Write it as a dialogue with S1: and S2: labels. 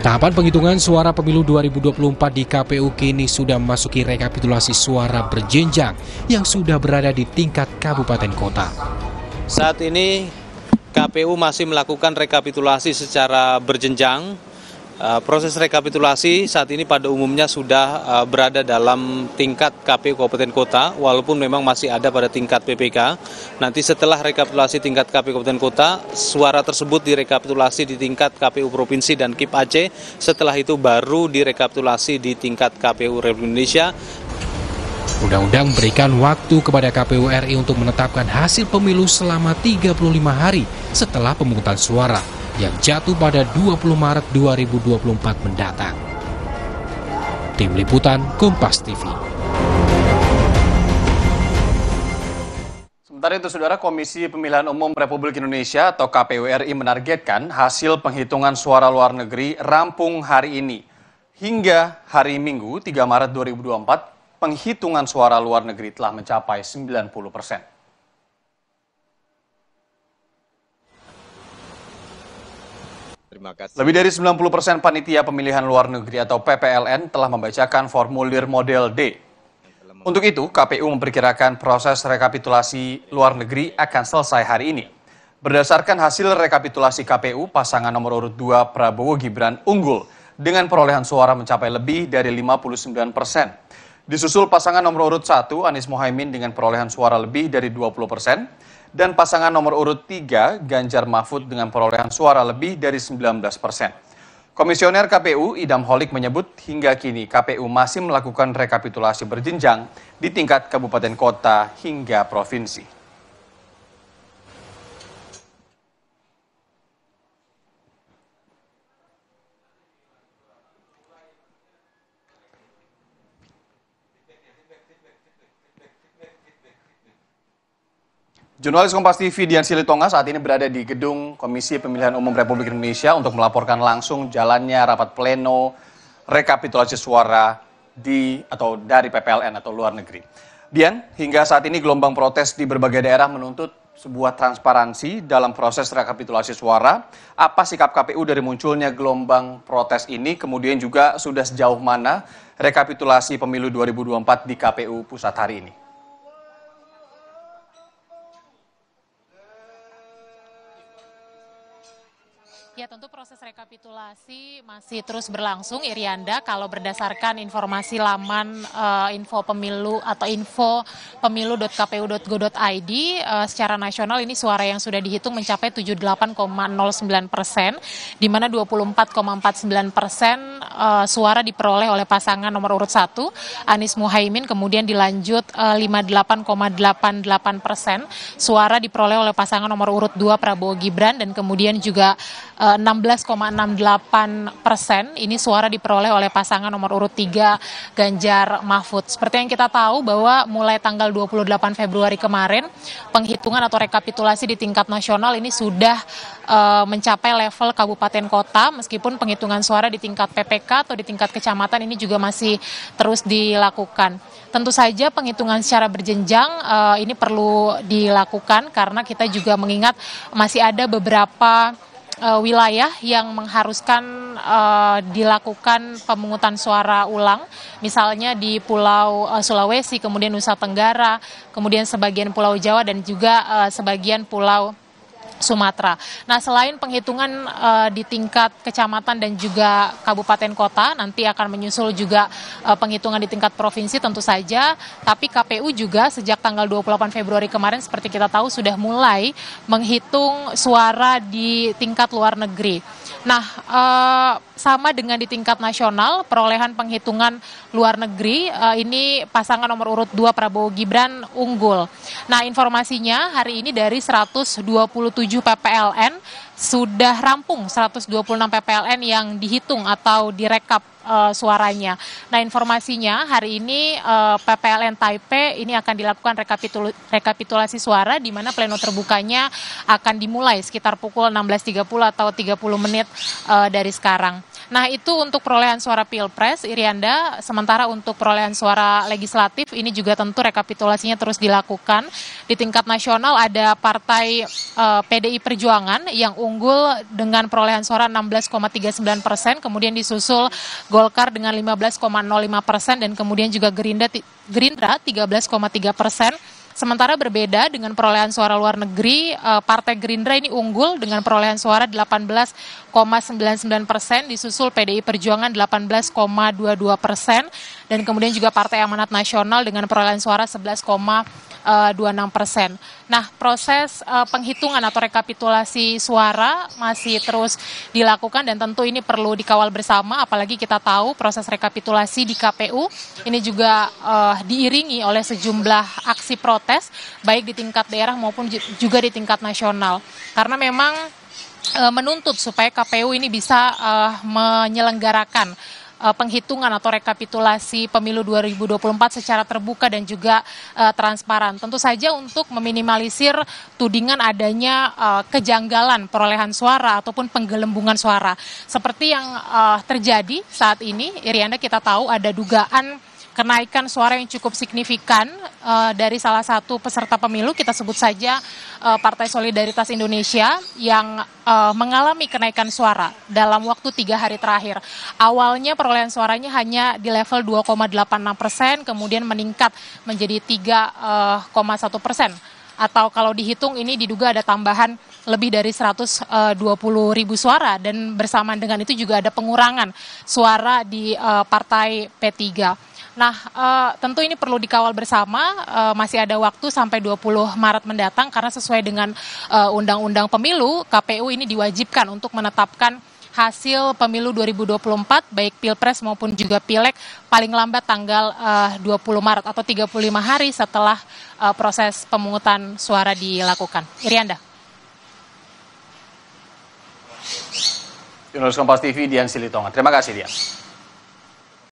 S1: Tahapan penghitungan suara pemilu 2024 di KPU kini sudah memasuki rekapitulasi suara berjenjang yang sudah berada di tingkat kabupaten kota. Saat ini KPU masih melakukan rekapitulasi secara berjenjang Eh, proses rekapitulasi saat ini pada umumnya sudah eh, berada dalam tingkat KPU Kabupaten Kota, walaupun memang masih ada pada tingkat PPK. Nanti setelah rekapitulasi tingkat KPU Kabupaten Kota, suara tersebut direkapitulasi di tingkat KPU Provinsi dan KIP Aceh. Setelah itu baru direkapitulasi di tingkat KPU Republik Indonesia. Undang-undang memberikan waktu kepada KPU RI untuk menetapkan hasil pemilu selama 35 hari setelah pemungutan suara yang jatuh pada 20 Maret 2024 mendatang. Tim Liputan Kompas TV. Sementara itu, Saudara Komisi Pemilihan Umum Republik Indonesia atau KPU RI menargetkan hasil penghitungan suara luar negeri rampung hari ini. Hingga hari Minggu 3 Maret 2024, penghitungan suara luar negeri telah mencapai 90 persen. Terima kasih. Lebih dari 90% panitia pemilihan luar negeri atau PPLN telah membacakan formulir model D. Untuk itu, KPU memperkirakan proses rekapitulasi luar negeri akan selesai hari ini. Berdasarkan hasil rekapitulasi KPU, pasangan nomor urut 2 Prabowo Gibran unggul dengan perolehan suara mencapai lebih dari 59 persen. Disusul pasangan nomor urut 1 Anies Mohaimin dengan perolehan suara lebih dari 20 persen, dan pasangan nomor urut 3 Ganjar Mahfud dengan perolehan suara lebih dari 19 persen. Komisioner KPU Idam Holik menyebut hingga kini KPU masih melakukan rekapitulasi berjenjang di tingkat kabupaten kota hingga provinsi. Jurnalis Kompas TV Dian Silitonga saat ini berada di gedung Komisi Pemilihan Umum Republik Indonesia untuk melaporkan langsung jalannya rapat pleno rekapitulasi suara di atau dari PPLN atau luar negeri. Dian, hingga saat ini gelombang protes di berbagai daerah menuntut sebuah transparansi dalam proses rekapitulasi suara. Apa sikap KPU dari munculnya gelombang protes ini? Kemudian juga sudah sejauh mana rekapitulasi pemilu 2024 di KPU pusat hari ini?
S2: Ya tentu proses rekapitulasi masih terus berlangsung Irianda kalau berdasarkan informasi laman uh, info pemilu atau info pemilu.kpu.go.id uh, eh, secara nasional ini suara yang sudah dihitung mencapai 78,09 persen di mana 24,49 persen uh, suara diperoleh oleh pasangan nomor urut 1 Anies Muhaimin kemudian dilanjut uh, 58,88 persen suara diperoleh oleh pasangan nomor urut 2 Prabowo Gibran dan kemudian juga uh, 16,68 eh, persen ini suara diperoleh oleh pasangan nomor urut 3 Ganjar Mahfud. Seperti yang kita tahu bahwa mulai tanggal 28 Februari kemarin penghitungan atau rekapitulasi di tingkat nasional ini sudah eh, mencapai level kabupaten kota meskipun penghitungan suara di tingkat PPK atau di tingkat kecamatan ini juga masih terus dilakukan. Tentu saja penghitungan secara berjenjang eh, ini perlu dilakukan karena kita juga mengingat masih ada beberapa uh, wilayah yang mengharuskan uh, dilakukan pemungutan suara ulang, misalnya di Pulau uh, Sulawesi, kemudian Nusa Tenggara, kemudian sebagian Pulau Jawa dan juga uh, sebagian Pulau Sumatera. Nah, selain penghitungan uh, di tingkat kecamatan dan juga kabupaten kota, nanti akan menyusul juga uh, penghitungan di tingkat provinsi tentu saja, tapi KPU juga sejak tanggal 28 Februari kemarin seperti kita tahu sudah mulai menghitung suara di tingkat luar negeri. Nah, eh, sama dengan di tingkat nasional, perolehan penghitungan luar negeri eh, ini pasangan nomor urut 2 Prabowo Gibran unggul. Nah, informasinya hari ini dari 127 PPLN sudah rampung 126 PPLN yang dihitung atau direkap uh, suaranya. Nah, informasinya hari ini uh, eh, PPLN Taipei ini akan dilakukan rekapitul rekapitulasi suara di mana pleno terbukanya akan dimulai sekitar pukul 16.30 atau 30 menit uh, dari sekarang. Nah itu untuk perolehan suara Pilpres, Irianda, sementara untuk perolehan suara legislatif ini juga tentu rekapitulasinya terus dilakukan. Di tingkat nasional ada partai eh, PDI Perjuangan yang unggul dengan perolehan suara 16,39 persen, kemudian disusul Golkar dengan 15,05 persen, dan kemudian juga Gerindra, Gerindra 13,3 persen. Sementara berbeda dengan perolehan suara luar negeri, eh, Partai Gerindra ini unggul dengan perolehan suara 18,99 persen, disusul PDI Perjuangan 18,22 persen, dan kemudian juga Partai Amanat Nasional dengan perolehan suara 11, 26 eh, persen. Nah, proses uh, penghitungan atau rekapitulasi suara masih terus dilakukan dan tentu ini perlu dikawal bersama, apalagi kita tahu proses rekapitulasi di KPU ini juga uh, diiringi oleh sejumlah aksi protes, baik di tingkat daerah maupun juga di tingkat nasional. Karena memang menuntut supaya KPU ini bisa uh, menyelenggarakan Eh, penghitungan atau rekapitulasi pemilu 2024 secara terbuka dan juga uh, transparan. Tentu saja untuk meminimalisir tudingan adanya uh, kejanggalan perolehan suara ataupun penggelembungan suara. Seperti yang uh, terjadi saat ini, Irianda kita tahu ada dugaan kenaikan suara yang cukup signifikan uh, dari salah satu peserta pemilu kita sebut saja uh, Partai Solidaritas Indonesia yang uh, mengalami kenaikan suara dalam waktu tiga hari terakhir. Awalnya perolehan suaranya hanya di level 2,86 persen, kemudian meningkat menjadi 3,1 persen atau kalau dihitung ini diduga ada tambahan lebih dari 120 ribu suara dan bersamaan dengan itu juga ada pengurangan suara di partai P3. Nah, eh, tentu ini perlu dikawal bersama. Eh, masih ada waktu sampai 20 Maret mendatang karena sesuai dengan eh, undang-undang pemilu, KPU ini diwajibkan untuk menetapkan hasil pemilu 2024 baik Pilpres maupun juga pilek paling lambat tanggal 20 Maret atau 35 hari setelah proses pemungutan suara dilakukan. Irianda.
S1: Jurnalis Kompas TV Dian Silitonga. Terima kasih Dian.